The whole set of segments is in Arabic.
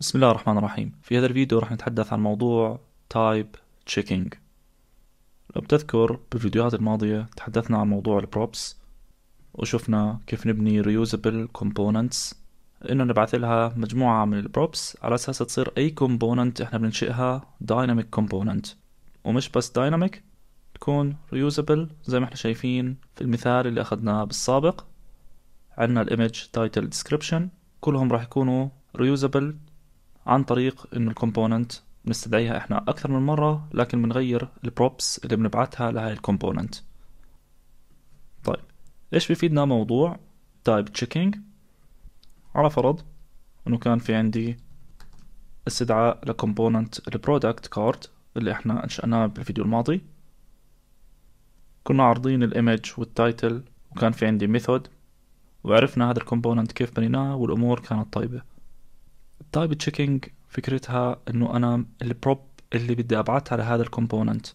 بسم الله الرحمن الرحيم في هذا الفيديو راح نتحدث عن موضوع تايب تشيكينج لو بتذكر بالفيديوهات الماضية تحدثنا عن موضوع البروبس وشفنا كيف نبني reusable components انه نبعث لها مجموعة من البروبس على اساس تصير اي component احنا بننشئها dynamic component ومش بس dynamic تكون reusable زي ما احنا شايفين في المثال اللي اخذناه بالسابق عندنا الايمج تايتل description كلهم راح يكونوا reusable عن طريق انه الكومبوننت بنستدعيها احنا اكثر من مره لكن بنغير البروبس اللي بنبعتها لهاي الكومبوننت طيب ايش بيفيدنا موضوع تايب تشيكينج على فرض انه كان في عندي استدعاء لكومبوننت البرودكت كارد اللي احنا انشأناه بالفيديو الماضي كنا عارضين الايمج والتايتل وكان في عندي ميثود وعرفنا هذا الكومبوننت كيف بنيناه والامور كانت طيبه التايب تشيكينج فكرتها انه انا البروب اللي بدي ابعتها لهذا الكومبوننت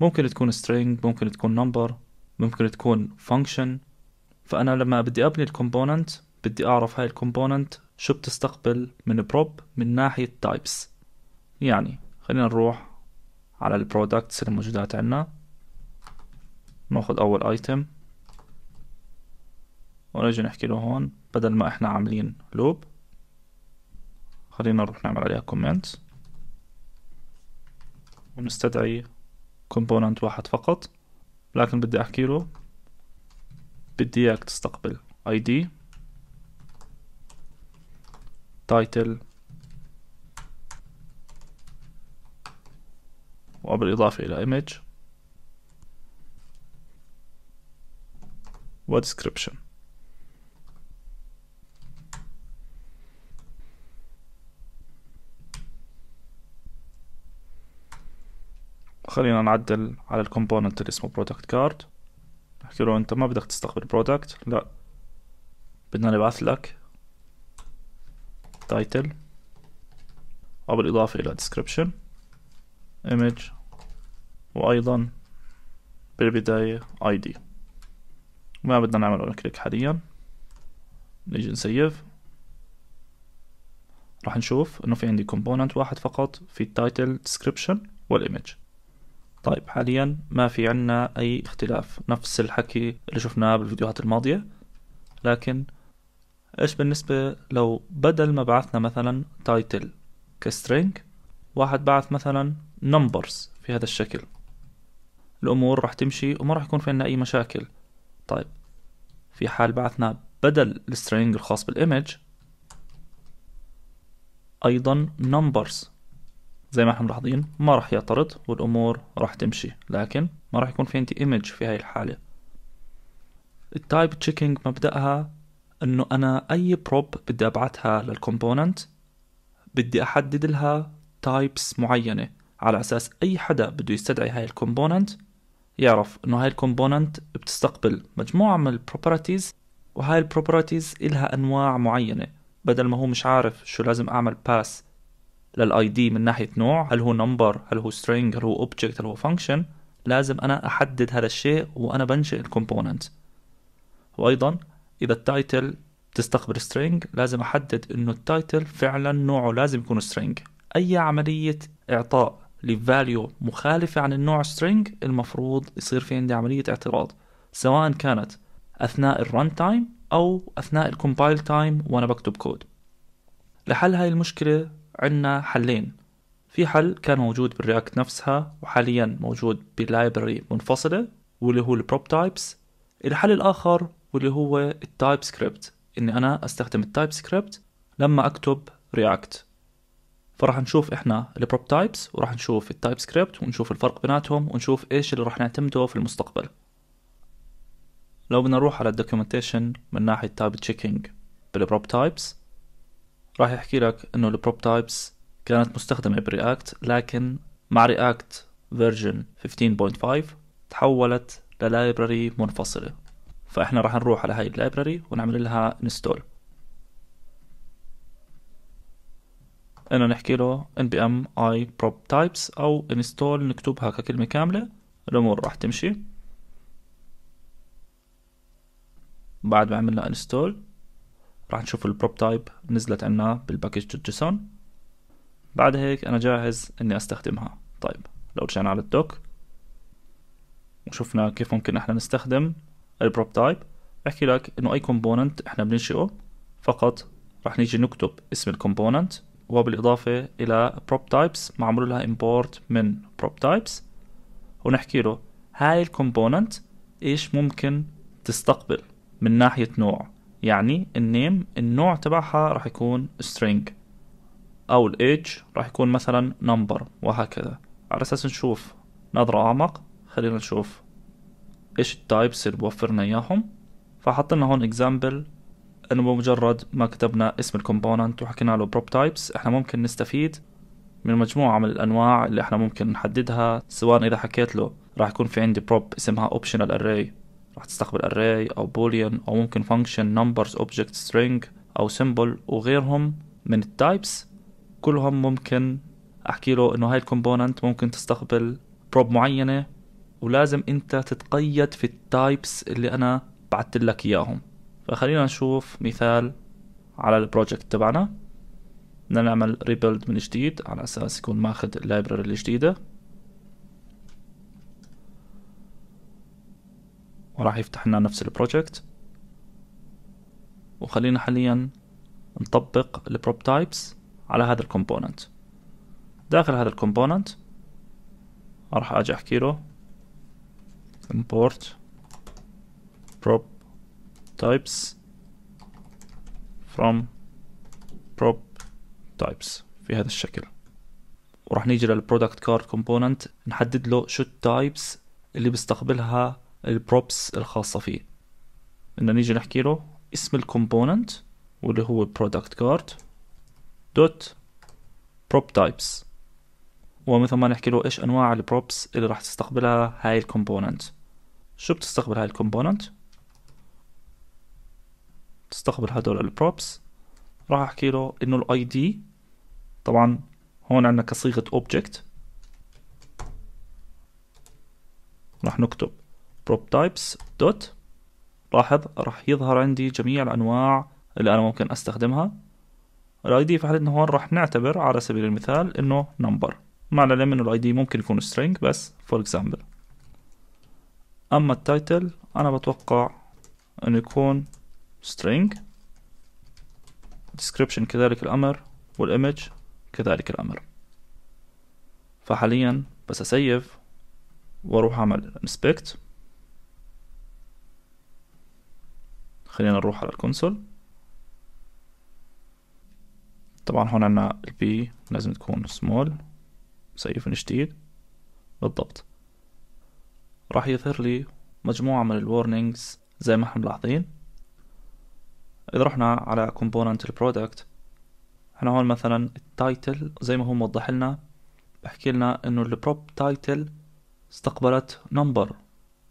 ممكن تكون string ممكن تكون number ممكن تكون function فانا لما بدي ابني الكومبوننت بدي اعرف هاي الكومبوننت شو بتستقبل من بروب من ناحية types يعني خلينا نروح على البرودكتس الموجودات عنا ناخذ اول ايتم ونجي نحكي له هون بدل ما احنا عاملين لوب خلينا نروح نعمل عليها كومنت ونستدعي كومبوننت واحد فقط لكن بدي احكي له بدي اياك تستقبل اي دي تايتل وبالإضافة إلى image و description خلينا نعدل على الكومبوننت اللي اسمه برودكت كارد احكي له انت ما بدك تستقبل برودكت لا بدنا نبعث لك تايتل او بالاضافه الى description image وايضا بالبدايه id ما بدنا نعمل اون كليك حاليا نيجي نسيف راح نشوف انه في عندي كومبوننت واحد فقط في التايتل description والايمج طيب حاليا ما في عنا أي اختلاف نفس الحكي اللي شفناه بالفيديوهات الماضية لكن إيش بالنسبة لو بدل ما بعثنا مثلا تايتل كسترينج واحد بعث مثلا نمبرز في هذا الشكل الأمور راح تمشي وما راح يكون في عنا أي مشاكل طيب في حال بعثنا بدل السترينج الخاص بالإيمج أيضا نمبرز زي ما احنا ملاحظين ما راح يعترض والامور راح تمشي لكن ما راح يكون في عندي ايمج في هاي الحاله التايب تشيكينج مبداها انه انا اي بروب بدي ابعتها للكومبوننت بدي احدد لها تايبس معينه على اساس اي حدا بده يستدعي هاي الكومبوننت يعرف انه هاي الكومبوننت بتستقبل مجموعه من البروبرتيز وهاي البروبرتيز إلها انواع معينه بدل ما هو مش عارف شو لازم اعمل باس للاي دي من ناحيه نوع هل هو نمبر هل هو سترينج هل هو اوبجكت هل هو فانكشن لازم انا احدد هذا الشيء وانا بنشئ الكومبوننت وايضا اذا التايتل تستقبل سترينج لازم احدد انه التايتل فعلا نوعه لازم يكون سترينج اي عمليه اعطاء لفاليو مخالفه عن النوع سترينج المفروض يصير في عندي عمليه اعتراض سواء كانت اثناء الران تايم او اثناء الكومبايل تايم وانا بكتب كود لحل هاي المشكله عندنا حلين في حل كان موجود بالرياكت نفسها وحاليا موجود بلايبرري منفصله واللي هو البروب تايبس الحل الاخر واللي هو التايب سكريبت اني انا استخدم التايب سكريبت لما اكتب رياكت فراح نشوف احنا البروب تايبس وراح نشوف التايب سكريبت ونشوف الفرق بيناتهم ونشوف ايش اللي راح نعتمده في المستقبل لو بدنا نروح على الدوكيومنتيشن من ناحيه تايب تشيكينج بالبروب تايبس راح يحكي لك انه البروب تايبس كانت مستخدمة برياكت لكن مع رياكت فيرجن 15.5 تحولت للايبراري منفصلة فاحنا راح نروح على هاي اللايبراري ونعمل لها انستول انه نحكي له npm i prop types او install نكتبها ككلمة كاملة الامور راح تمشي بعد ما عملنا انستول راح نشوف البروب تايب نزلت عنا بالباكج جيسون بعد هيك انا جاهز اني استخدمها طيب لو رجعنا على الدوك وشفنا كيف ممكن احنا نستخدم البروب تايب بحكي لك انه اي كومبوننت احنا بننشئه فقط راح نيجي نكتب اسم الكومبوننت وبالاضافه الى بروب تايبس معمول لها امبورت من بروب تايبس ونحكي له هاي الكومبوننت ايش ممكن تستقبل من ناحيه نوع يعني النيم النوع تبعها راح يكون string او الايدج راح يكون مثلا number وهكذا على اساس نشوف نظرة اعمق خلينا نشوف ايش التايبس اللي بوفرنا اياهم فحطينا هون اكزامبل انه بمجرد ما كتبنا اسم الكومبوننت وحكينا له بروب تايبس احنا ممكن نستفيد من مجموعة من الانواع اللي احنا ممكن نحددها سواء اذا حكيت له راح يكون في عندي بروب اسمها optional array راح تستقبل array أو boolean أو ممكن function numbers object string أو symbol وغيرهم من التايبس كلهم ممكن أحكي له إنه هاي الكومبوننت ممكن تستقبل بروب معينة ولازم أنت تتقيد في التايبس اللي أنا بعثت لك إياهم فخلينا نشوف مثال على البروجكت تبعنا بدنا نعمل ريبيلد من جديد على اساس يكون ماخذ اللايبرري الجديده وراح يفتح لنا نفس البروجكت وخلينا حاليا نطبق البروب تايبس على هذا الكومبوننت داخل هذا الكومبوننت راح اجي احكي له import prop types from prop types في هذا الشكل وراح نيجي للبرودكت كارد كومبوننت نحدد له شو التايبس اللي بيستقبلها البروبس الخاصة فيه بدنا نيجي نحكي له اسم الكومبوننت واللي هو product كارد دوت بروب types ومثل ما نحكي له ايش انواع البروبس اللي راح تستقبلها هاي الكومبوننت شو بتستقبل هاي الكومبوننت بتستقبل هدول البروبس راح احكي له انه الاي دي طبعا هون عندنا كصيغه اوبجكت راح نكتب prop types دوت لاحظ راح يظهر عندي جميع الأنواع اللي أنا ممكن أستخدمها الاي دي في حالتنا هون راح نعتبر على سبيل المثال انه نمبر مع العلم انه الاي دي ممكن يكون string بس فور example اما التايتل انا بتوقع انه يكون string description كذلك الامر والايمج كذلك الامر فحاليا بس اسيف واروح اعمل inspect خلينا نروح على الكونسول طبعا هون عنا البي لازم تكون سمول سيف جديد بالضبط راح يظهر لي مجموعة من الورنينجز زي ما احنا ملاحظين إذا رحنا على component البرودكت احنا هون مثلا التايتل زي ما هو موضح لنا بحكي لنا انه البروب تايتل استقبلت نمبر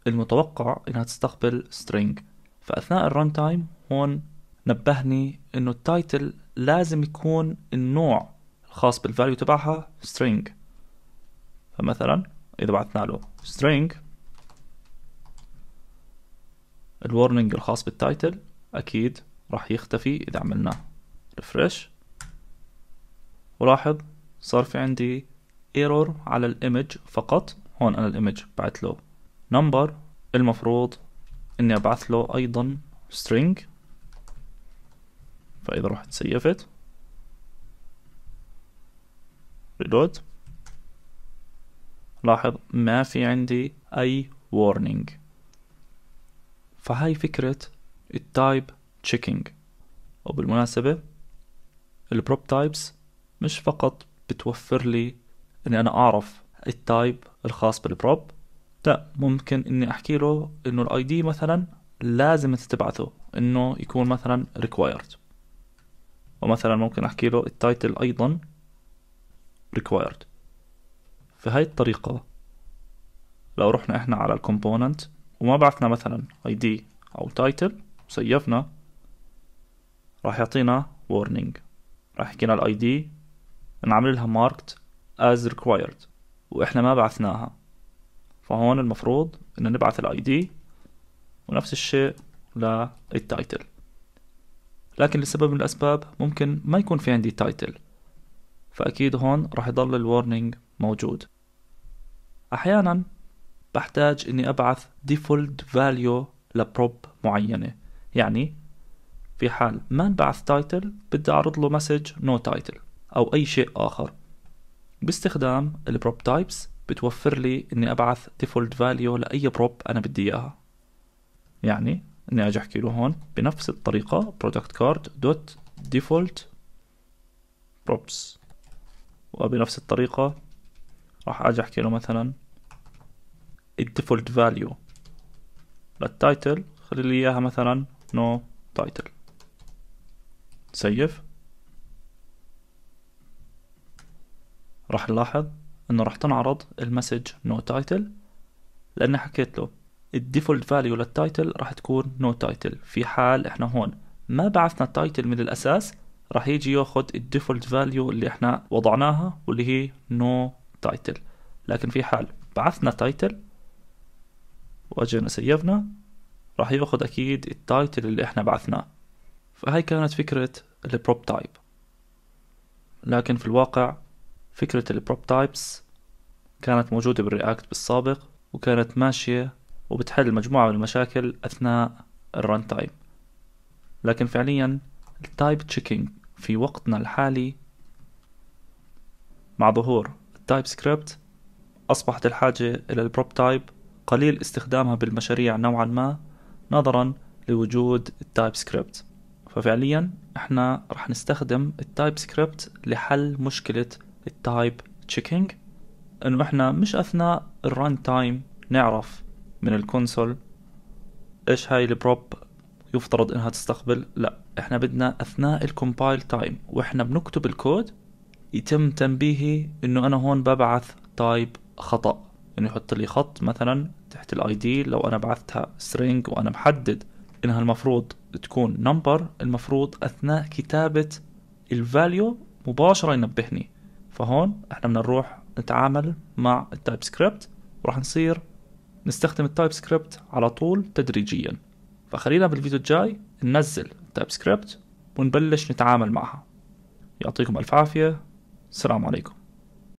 المتوقع انها تستقبل string فاثناء الرن تايم هون نبهني انه التايتل لازم يكون النوع الخاص بالفاليو تبعها string فمثلا اذا بعثنا له string الورنينج الخاص بالتايتل اكيد راح يختفي اذا عملنا ريفرش ولاحظ صار في عندي ايرور على الايمج فقط هون انا الايمج بعت له نمبر المفروض اني ابعث له ايضا string فاذا رحت سيفت reload لاحظ ما في عندي اي warning فهاي فكرة التايب checking وبالمناسبة البروب تايبس مش فقط بتوفر لي اني انا اعرف التايب الخاص بالبروب لا ممكن اني احكي له انه الاي دي مثلا لازم تبعثه انه يكون مثلا required ومثلا ممكن احكي له التايتل ايضا required هاي الطريقة لو رحنا احنا على الكومبوننت وما بعثنا مثلا اي دي او تايتل وسيفنا راح يعطينا warning راح يحكينا الاي دي نعمل لها marked as required واحنا ما بعثناها فهون المفروض ان نبعث الاي دي ونفس الشيء للتايتل لكن لسبب من الاسباب ممكن ما يكون في عندي تايتل فاكيد هون راح يضل الورنينج موجود احيانا بحتاج اني ابعث ديفولت فاليو لبروب معينه يعني في حال ما انبعث تايتل بدي اعرض له مسج نو no تايتل او اي شيء اخر باستخدام البروب تايبس بتوفر لي اني ابعث ديفولت فاليو لاي بروب انا بدي اياها يعني اني اجي احكي له هون بنفس الطريقه برودكت كارد دوت ديفولت بروبس وبنفس الطريقه راح اجي احكي له مثلا الديفولت فاليو للتايتل خلي لي اياها مثلا نو تايتل سيف راح نلاحظ انه راح تنعرض المسج نو تايتل لاني حكيت له الديفولت فاليو للتايتل راح تكون نو تايتل في حال احنا هون ما بعثنا تايتل من الاساس راح يجي ياخذ الديفولت فاليو اللي احنا وضعناها واللي هي نو تايتل لكن في حال بعثنا تايتل واجينا سيفنا راح ياخذ اكيد التايتل اللي احنا بعثناه فهي كانت فكرة البروب تايب لكن في الواقع فكرة البروب تايبس كانت موجودة بالرياكت بالسابق وكانت ماشية وبتحل مجموعة من المشاكل أثناء الرن تايم لكن فعليا التايب تشيكينج في وقتنا الحالي مع ظهور التايب سكريبت أصبحت الحاجة إلى البروب تايب قليل استخدامها بالمشاريع نوعا ما نظرا لوجود التايب سكريبت ففعليا احنا رح نستخدم التايب سكريبت لحل مشكلة التايب تشيكينج انه احنا مش اثناء الران تايم نعرف من الكونسول ايش هاي البروب يفترض انها تستقبل لا احنا بدنا اثناء الكومبايل تايم واحنا بنكتب الكود يتم تنبيهي انه انا هون ببعث تايب خطأ انه يحط لي خط مثلا تحت الاي دي لو انا بعثتها سترينج وانا محدد انها المفروض تكون نمبر المفروض اثناء كتابة الفاليو مباشرة ينبهني فهون احنا بدنا نروح نتعامل مع التايب سكريبت وراح نصير نستخدم التايب سكريبت على طول تدريجيا فخلينا بالفيديو الجاي ننزل التايب سكريبت ونبلش نتعامل معها يعطيكم الف عافيه السلام عليكم